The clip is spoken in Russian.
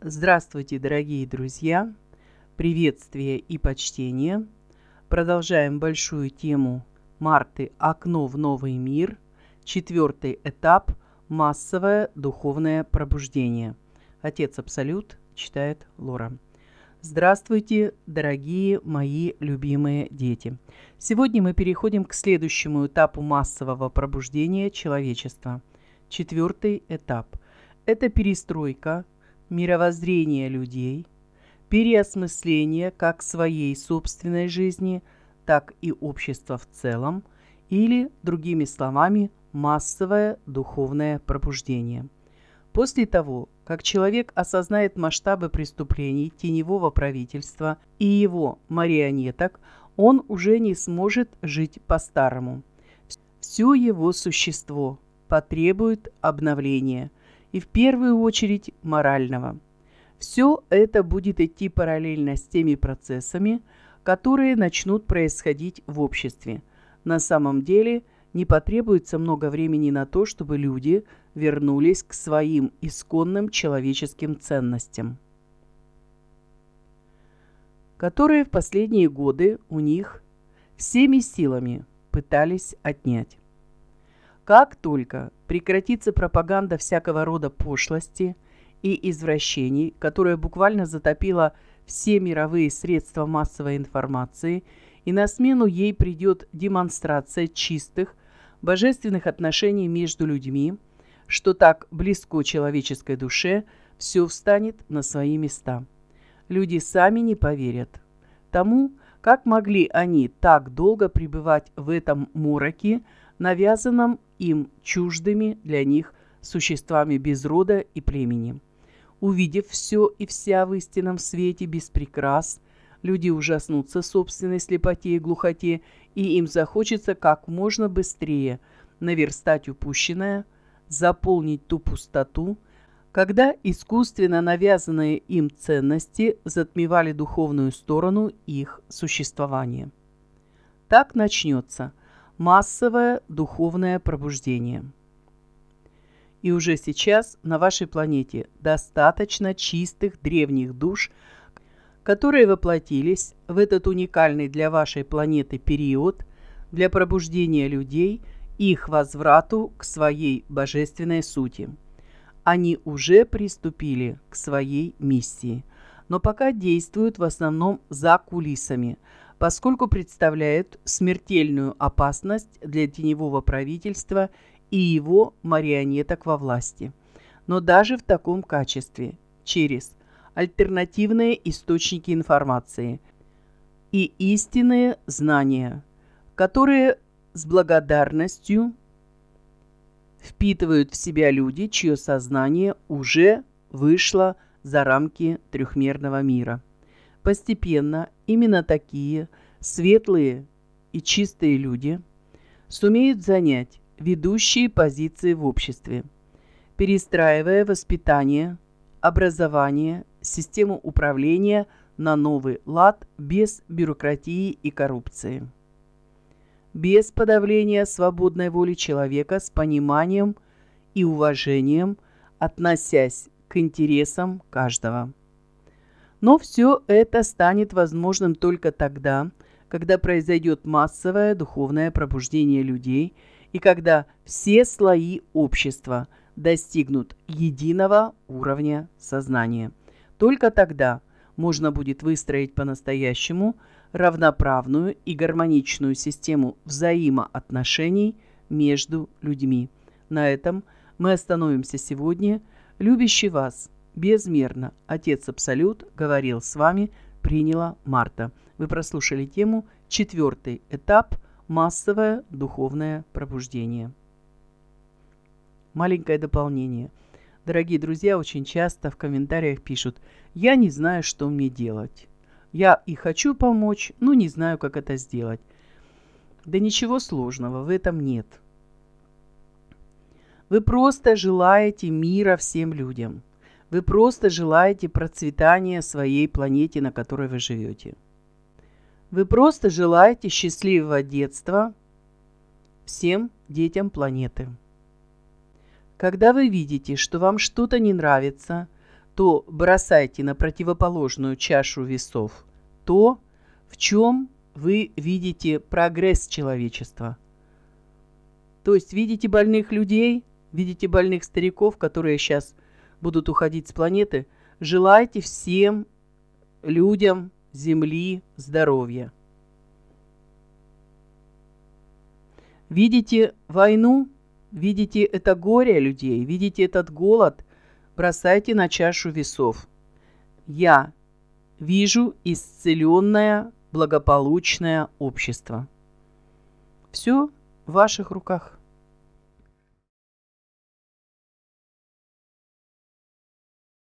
Здравствуйте, дорогие друзья! Приветствие и почтение! Продолжаем большую тему марты «Окно в новый мир», четвертый этап «Массовое духовное пробуждение». Отец Абсолют читает Лора. Здравствуйте, дорогие мои любимые дети! Сегодня мы переходим к следующему этапу массового пробуждения человечества. Четвертый этап – это перестройка мировоззрения людей, переосмысление как своей собственной жизни, так и общества в целом, или, другими словами, массовое духовное пробуждение. После того, как человек осознает масштабы преступлений теневого правительства и его марионеток, он уже не сможет жить по-старому. Все его существо потребует обновления – и в первую очередь морального. Все это будет идти параллельно с теми процессами, которые начнут происходить в обществе. На самом деле не потребуется много времени на то, чтобы люди вернулись к своим исконным человеческим ценностям, которые в последние годы у них всеми силами пытались отнять. Как только прекратится пропаганда всякого рода пошлости и извращений, которая буквально затопила все мировые средства массовой информации, и на смену ей придет демонстрация чистых, божественных отношений между людьми, что так близко человеческой душе, все встанет на свои места. Люди сами не поверят тому, как могли они так долго пребывать в этом мороке, навязанном им чуждыми для них существами без рода и племени. Увидев все и вся в истинном свете без прикрас, люди ужаснутся собственной слепоте и глухоте, и им захочется как можно быстрее наверстать упущенное, заполнить ту пустоту, когда искусственно навязанные им ценности затмевали духовную сторону их существования. Так начнется – массовое духовное пробуждение. И уже сейчас на вашей планете достаточно чистых древних душ, которые воплотились в этот уникальный для вашей планеты период для пробуждения людей и их возврату к своей божественной сути. Они уже приступили к своей миссии, но пока действуют в основном за кулисами – поскольку представляют смертельную опасность для теневого правительства и его марионеток во власти. Но даже в таком качестве, через альтернативные источники информации и истинные знания, которые с благодарностью впитывают в себя люди, чье сознание уже вышло за рамки трехмерного мира – Постепенно именно такие светлые и чистые люди сумеют занять ведущие позиции в обществе, перестраивая воспитание, образование, систему управления на новый лад без бюрократии и коррупции. Без подавления свободной воли человека с пониманием и уважением, относясь к интересам каждого. Но все это станет возможным только тогда, когда произойдет массовое духовное пробуждение людей и когда все слои общества достигнут единого уровня сознания. Только тогда можно будет выстроить по-настоящему равноправную и гармоничную систему взаимоотношений между людьми. На этом мы остановимся сегодня. Любящий вас – безмерно. Отец Абсолют говорил с вами, приняла Марта. Вы прослушали тему «Четвертый этап. Массовое духовное пробуждение». Маленькое дополнение. Дорогие друзья, очень часто в комментариях пишут «Я не знаю, что мне делать». «Я и хочу помочь, но не знаю, как это сделать». Да ничего сложного в этом нет. Вы просто желаете мира всем людям – вы просто желаете процветания своей планете, на которой вы живете. Вы просто желаете счастливого детства всем детям планеты. Когда вы видите, что вам что-то не нравится, то бросайте на противоположную чашу весов то, в чем вы видите прогресс человечества. То есть видите больных людей, видите больных стариков, которые сейчас – будут уходить с планеты, желайте всем людям Земли здоровья. Видите войну, видите это горе людей, видите этот голод, бросайте на чашу весов. Я вижу исцеленное благополучное общество. Все в ваших руках.